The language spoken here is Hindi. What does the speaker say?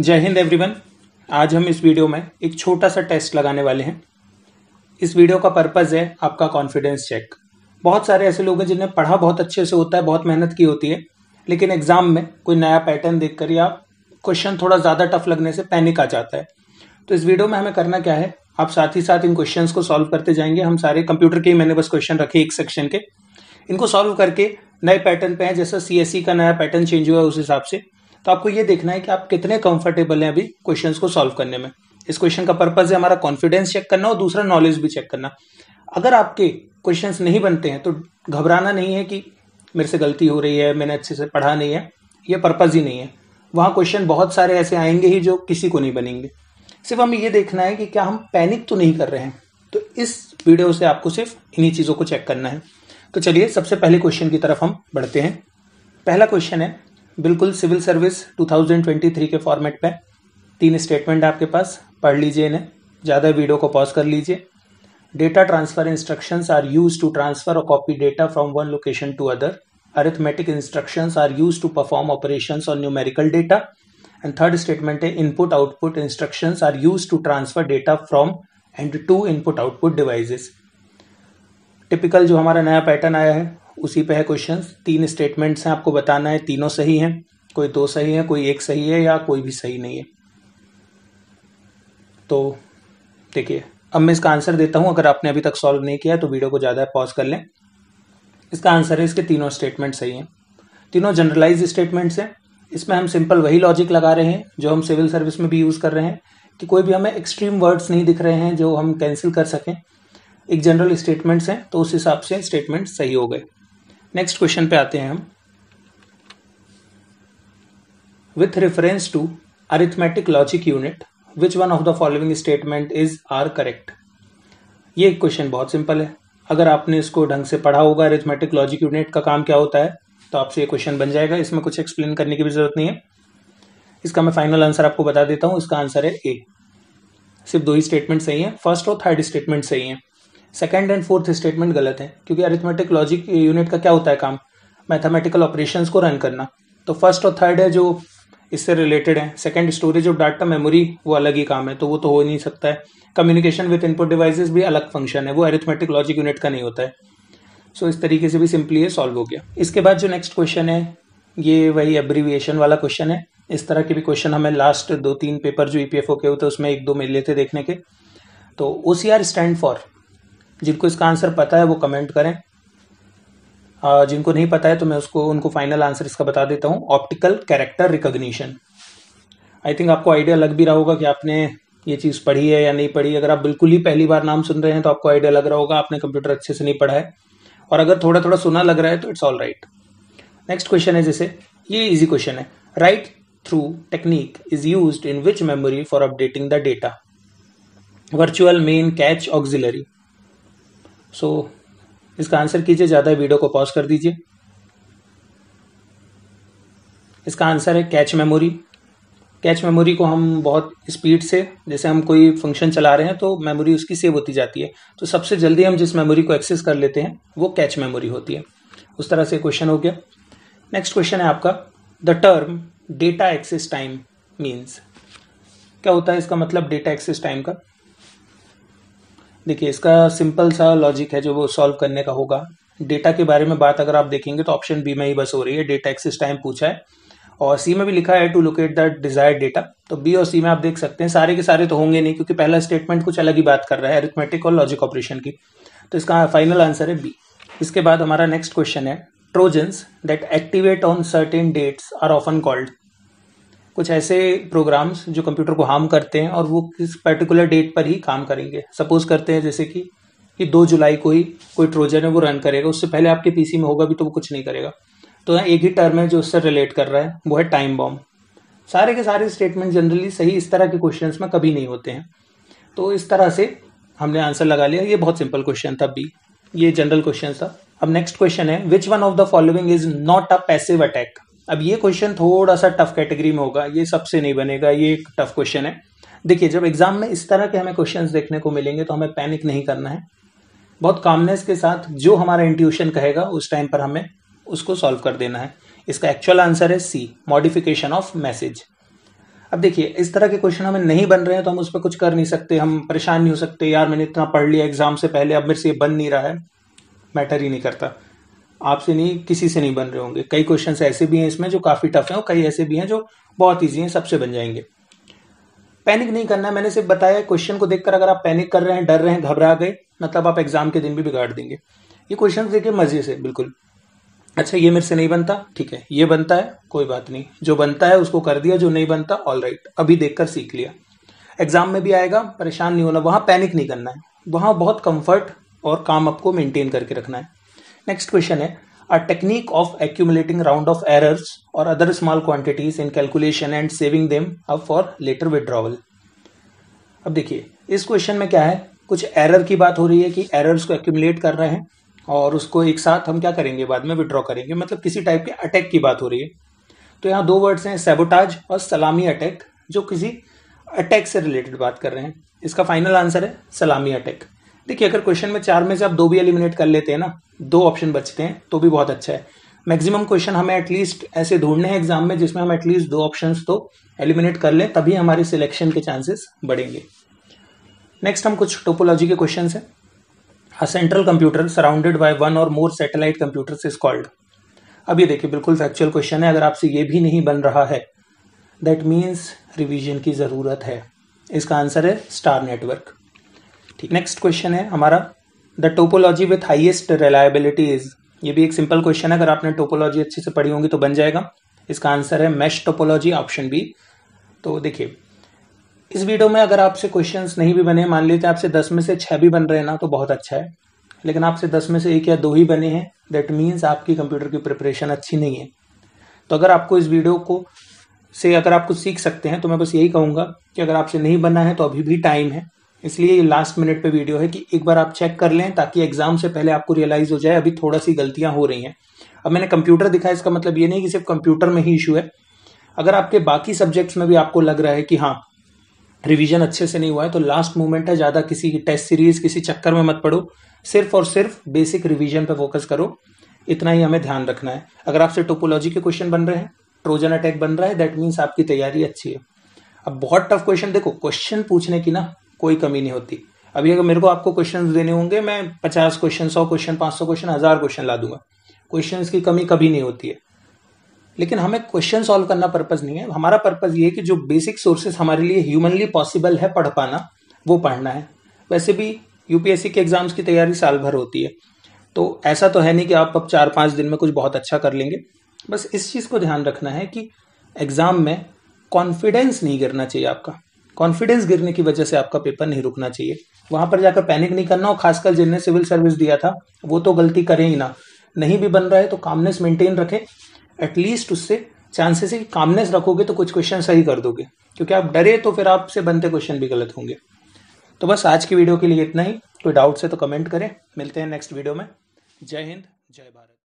जय हिंद एवरीवन आज हम इस वीडियो में एक छोटा सा टेस्ट लगाने वाले हैं इस वीडियो का पर्पज़ है आपका कॉन्फिडेंस चेक बहुत सारे ऐसे लोग हैं जिन्हें पढ़ा बहुत अच्छे से होता है बहुत मेहनत की होती है लेकिन एग्ज़ाम में कोई नया पैटर्न देखकर या क्वेश्चन थोड़ा ज़्यादा टफ लगने से पैनिक आ जाता है तो इस वीडियो में हमें करना क्या है आप साथ ही साथ इन क्वेश्चन को सॉल्व करते जाएंगे हम सारे कंप्यूटर के ही मैंने बस क्वेश्चन रखे एक सेक्शन के इनको सॉल्व करके नए पैटर्न पे हैं जैसा सी e का नया पैटर्न चेंज हुआ है उस हिसाब से तो आपको ये देखना है कि आप कितने कंफर्टेबल हैं अभी क्वेश्चन को सॉल्व करने में इस क्वेश्चन का पर्पज है हमारा कॉन्फिडेंस चेक करना और दूसरा नॉलेज भी चेक करना अगर आपके क्वेश्चन नहीं बनते हैं तो घबराना नहीं है कि मेरे से गलती हो रही है मैंने अच्छे से पढ़ा नहीं है यह पर्पज ही नहीं है वहाँ क्वेश्चन बहुत सारे ऐसे आएंगे ही जो किसी को नहीं बनेंगे सिर्फ हमें ये देखना है कि क्या हम पैनिक तो नहीं कर रहे हैं तो इस वीडियो से आपको सिर्फ इन्हीं चीज़ों को चेक करना है तो चलिए सबसे पहले क्वेश्चन की तरफ हम बढ़ते हैं पहला क्वेश्चन है बिल्कुल सिविल सर्विस 2023 के फॉर्मेट पे तीन स्टेटमेंट आपके पास पढ़ लीजिए इन्हें ज़्यादा वीडियो को पॉज कर लीजिए data transfer instruction are use to transfer or copy data from one location to other arithmetic instruction are use to perform operation on numerical data and third statement है input output instruction are use to transfer data from and to input output devices typical जो हमारा नया पैटर्न आया है उसी पे है क्वेश्चन तीन स्टेटमेंट्स हैं आपको बताना है तीनों सही हैं कोई दो सही है कोई एक सही है या कोई भी सही नहीं है तो देखिए अब मैं इसका आंसर देता हूँ अगर आपने अभी तक सॉल्व नहीं किया तो वीडियो को ज़्यादा पॉज कर लें इसका आंसर है इसके तीनों स्टेटमेंट सही हैं तीनों जनरलाइज स्टेटमेंट्स हैं इसमें हम सिंपल वही लॉजिक लगा रहे हैं जो हम सिविल सर्विस में भी यूज़ कर रहे हैं कि कोई भी हमें एक्सट्रीम वर्ड्स नहीं दिख रहे हैं जो हम कैंसिल कर सकें एक जनरल स्टेटमेंट्स हैं तो उस हिसाब से स्टेटमेंट सही हो गए नेक्स्ट क्वेश्चन पे आते हैं हम with reference to arithmetic logic unit which one of the following statement is are correct ये क्वेश्चन बहुत सिंपल है अगर आपने इसको ढंग से पढ़ा होगा अरिथमेटिक लॉजिक यूनिट का काम क्या होता है तो आपसे ये क्वेश्चन बन जाएगा इसमें कुछ एक्सप्लेन करने की भी जरूरत नहीं है इसका मैं फाइनल आंसर आपको बता देता हूं इसका आंसर है ए सिर्फ दो ही स्टेटमेंट सही है फर्स्ट और थर्ड स्टेटमेंट सही है सेकेंड एंड फोर्थ स्टेटमेंट गलत है क्योंकि अरिथमेटिक लॉजिक यूनिट का क्या होता है काम मैथमेटिकल ऑपरेशन को रन करना तो फर्स्ट और थर्ड है जो इससे रिलेटेड है second storage of data memory वो अलग ही काम है तो वो तो हो नहीं सकता है कम्युनिकेशन विथ इनपुट डिवाइसेस भी अलग फंक्शन है वो अरिथमेटिक लॉजिक यूनिट का नहीं होता है सो so, इस तरीके से भी सिंपली ये सॉल्व हो गया इसके बाद जो नेक्स्ट क्वेश्चन है ये वही एब्रीविएशन वाला क्वेश्चन है इस तरह के भी क्वेश्चन हमें लास्ट दो तीन पेपर जो ई e के होते हैं उसमें एक दो मिले थे देखने के तो O C R stand for जिनको इसका आंसर पता है वो कमेंट करें जिनको नहीं पता है तो मैं उसको उनको फाइनल आंसर इसका बता देता हूँ optical character recognition I think आपको आइडिया लग भी रहा होगा कि आपने ये चीज़ पढ़ी है या नहीं पढ़ी अगर आप बिल्कुल ही पहली बार नाम सुन रहे हैं तो आपको आइडिया लग रहा होगा आपने कंप्यूटर अच्छे से नहीं पढ़ा है और अगर थोड़ा थोड़ा सुना लग रहा है तो it's all right next question है जैसे ये इजी क्वेश्चन है write through technique is use in which memory for updating the data virtual main cache auxiliary so so, इसका आंसर कीजिए ज़्यादा वीडियो को पॉज कर दीजिए इसका आंसर है कैच मेमोरी कैच मेमोरी को हम बहुत स्पीड से जैसे हम कोई फंक्शन चला रहे हैं तो मेमोरी उसकी सेव होती जाती है तो सबसे जल्दी हम जिस मेमोरी को एक्सेस कर लेते हैं वो कैच मेमोरी होती है उस तरह से क्वेश्चन हो गया नेक्स्ट क्वेश्चन है आपका the term data access time means क्या होता है इसका मतलब डेटा एक्सेस टाइम का देखिए इसका सिंपल सा लॉजिक है जो वो सॉल्व करने का होगा डेटा के बारे में बात अगर आप देखेंगे तो ऑप्शन बी में ही बस हो रही है डेटा एक्सिस टाइम पूछा है और सी में भी लिखा है to locate the desired data तो बी और सी में आप देख सकते हैं सारे के सारे तो होंगे नहीं क्योंकि पहला स्टेटमेंट कुछ अलग ही बात कर रहा है अरिथमेटिक और लॉजिक ऑपरेशन की तो इसका फाइनल आंसर है बी इसके बाद हमारा नेक्स्ट क्वेश्चन है Trojans that activate on certain dates are often called कुछ ऐसे प्रोग्राम्स जो कंप्यूटर को हार्म करते हैं और वो किस पर्टिकुलर डेट पर ही काम करेंगे सपोज करते हैं जैसे कि कि दो जुलाई को ही कोई ट्रोजन है वो रन करेगा उससे पहले आपके पीसी में होगा भी तो वो कुछ नहीं करेगा तो एक ही टर्म है जो उससे रिलेट कर रहा है वो है टाइम बॉम्ब सारे के सारे स्टेटमेंट जनरली सही इस तरह के क्वेश्चन में कभी नहीं होते हैं तो इस तरह से हमने आंसर लगा लिया ये बहुत सिंपल क्वेश्चन था बी ये जनरल क्वेश्चन था अब नेक्स्ट क्वेश्चन है which one of the following is not a passive attack अब ये क्वेश्चन थोड़ा सा टफ कैटेगरी में होगा ये सबसे नहीं बनेगा ये एक टफ क्वेश्चन है देखिए जब एग्जाम में इस तरह के हमें क्वेश्चंस देखने को मिलेंगे तो हमें पैनिक नहीं करना है बहुत कामनेस के साथ जो हमारा इंट्यूशन कहेगा उस टाइम पर हमें उसको सॉल्व कर देना है इसका एक्चुअल आंसर है सी मॉडिफिकेशन ऑफ मैसेज अब देखिए इस तरह के क्वेश्चन हमें नहीं बन रहे हैं तो हम उस पर कुछ कर नहीं सकते हम परेशान नहीं हो सकते यार मैंने इतना पढ़ लिया एग्जाम से पहले अब मेरे से ये बन नहीं रहा है मैटर ही नहीं करता आपसे नहीं किसी से नहीं बन रहे होंगे कई क्वेश्चन ऐसे भी हैं इसमें जो काफ़ी टफ हैं और कई ऐसे भी हैं जो बहुत ईजी हैं सबसे बन जाएंगे पैनिक नहीं करना मैंने सिर्फ बताया क्वेश्चन को देखकर अगर आप पैनिक कर रहे हैं डर रहे हैं घबरा गए मतलब आप एग्जाम के दिन भी बिगाड़ देंगे ये क्वेश्चन देखिए मजे से बिल्कुल अच्छा ये मेरे से नहीं बनता ठीक है ये बनता है कोई बात नहीं जो बनता है उसको कर दिया जो नहीं बनता ऑल राइट अभी देखकर सीख लिया एग्जाम में भी आएगा परेशान नहीं होना वहां पैनिक नहीं करना है वहां बहुत कंफर्ट और काम आपको मेंटेन करके रखना है नेक्स्ट क्वेश्चन है a technique of accumulating round off errors और other small quantities in calculation and saving them up for later withdrawal अब देखिए इस क्वेश्चन में क्या है कुछ एरर की बात हो रही है कि एरर्स को एक्यूमुलेट कर रहे हैं और उसको एक साथ हम क्या करेंगे बाद में विड्रॉ करेंगे मतलब किसी टाइप के अटैक की बात हो रही है तो यहाँ दो वर्ड्स हैं सेबोटाज और सलामी अटैक जो किसी अटैक से रिलेटेड बात कर रहे हैं इसका फाइनल आंसर है सलामी अटैक देखिए अगर क्वेश्चन में चार में से आप दो भी एलिमिनेट कर लेते हैं ना दो ऑप्शन बचते हैं तो भी बहुत अच्छा है मैक्सिमम क्वेश्चन हमें एटलीस्ट ऐसे ढूंढने हैं एग्जाम में जिसमें हम एटलीस्ट दो ऑप्शन तो एलिमिनेट कर लें तभी हमारे सिलेक्शन के चांसेस बढ़ेंगे नेक्स्ट हम कुछ टोपोलॉजी के क्वेश्चन हैं a central computer surrounded by one or more satellite computers is called अब ये देखिए बिल्कुल फैक्चुअल क्वेश्चन है अगर आपसे ये भी नहीं बन रहा है दैट मीन्स रिविजन की ज़रूरत है इसका आंसर है स्टार नेटवर्क ठीक नेक्स्ट क्वेश्चन है हमारा the topology with highest reliability is ये भी एक सिंपल क्वेश्चन है अगर आपने टोपोलॉजी अच्छे से पढ़ी होगी तो बन जाएगा इसका आंसर है मैश टोपोलॉजी ऑप्शन बी तो देखिए इस वीडियो में अगर आपसे क्वेश्चंस नहीं भी बने मान लीजिए आपसे दस में से छः भी बन रहे हैं ना तो बहुत अच्छा है लेकिन आपसे दस में से एक या दो ही बने हैं दैट मीन्स आपकी कंप्यूटर की प्रिपरेशन अच्छी नहीं है तो अगर आपको इस वीडियो को से अगर आप कुछ सीख सकते हैं तो मैं बस यही कहूँगा कि अगर आपसे नहीं बना है तो अभी भी टाइम है इसलिए ये लास्ट मिनट पे वीडियो है कि एक बार आप चेक कर लें ताकि एग्जाम से पहले आपको रियलाइज हो जाए अभी थोड़ा सी गलतियां हो रही हैं अब मैंने कंप्यूटर दिखा इसका मतलब ये नहीं कि सिर्फ कंप्यूटर में ही इशू है अगर आपके बाकी सब्जेक्ट्स में भी आपको लग रहा है कि हाँ रिविजन अच्छे से नहीं हुआ है तो लास्ट मोमेंट है ज़्यादा किसी टेस्ट सीरीज किसी चक्कर में मत पड़ो सिर्फ और सिर्फ बेसिक रिविजन पर फोकस करो इतना ही हमें ध्यान रखना है अगर आपसे टोपोलॉजी के क्वेश्चन बन रहे हैं ट्रोजन अटैक बन रहा है दैट मीन्स आपकी तैयारी अच्छी है अब बहुत टफ क्वेश्चन देखो क्वेश्चन पूछने की ना कोई कमी नहीं होती अभी अगर मेरे को आपको क्वेश्चन देने होंगे मैं पचास क्वेश्चन सौ क्वेश्चन पांच सौ क्वेश्चन हज़ार क्वेश्चन ला दूंगा क्वेश्चन की कमी कभी नहीं होती है लेकिन हमें क्वेश्चन सॉल्व करना पर्पज़ नहीं है हमारा पर्पज़ ये है कि जो बेसिक सोर्सेस हमारे लिए ह्यूमनली पॉसिबल है पढ़ पाना वो पढ़ना है वैसे भी यूपीएससी के एग्ज़ाम्स की तैयारी साल भर होती है तो ऐसा तो है नहीं कि आप अब चार पांच दिन में कुछ बहुत अच्छा कर लेंगे बस इस चीज़ को ध्यान रखना है कि एग्ज़ाम में कॉन्फिडेंस नहीं गिरना चाहिए आपका कॉन्फिडेंस गिरने की वजह से आपका पेपर नहीं रुकना चाहिए वहां पर जाकर पैनिक नहीं करना और खासकर जिनने सिविल सर्विस दिया था वो तो गलती करें ही ना नहीं भी बन रहा है तो कामनेस मेंटेन रखें एटलीस्ट उससे चांसेस है कि कामनेस रखोगे तो कुछ क्वेश्चन सही कर दोगे क्योंकि आप डरे तो फिर आपसे बनते क्वेश्चन भी गलत होंगे तो बस आज की वीडियो के लिए इतना ही कोई डाउट है तो कमेंट करें मिलते हैं नेक्स्ट वीडियो में जय हिंद जय भारत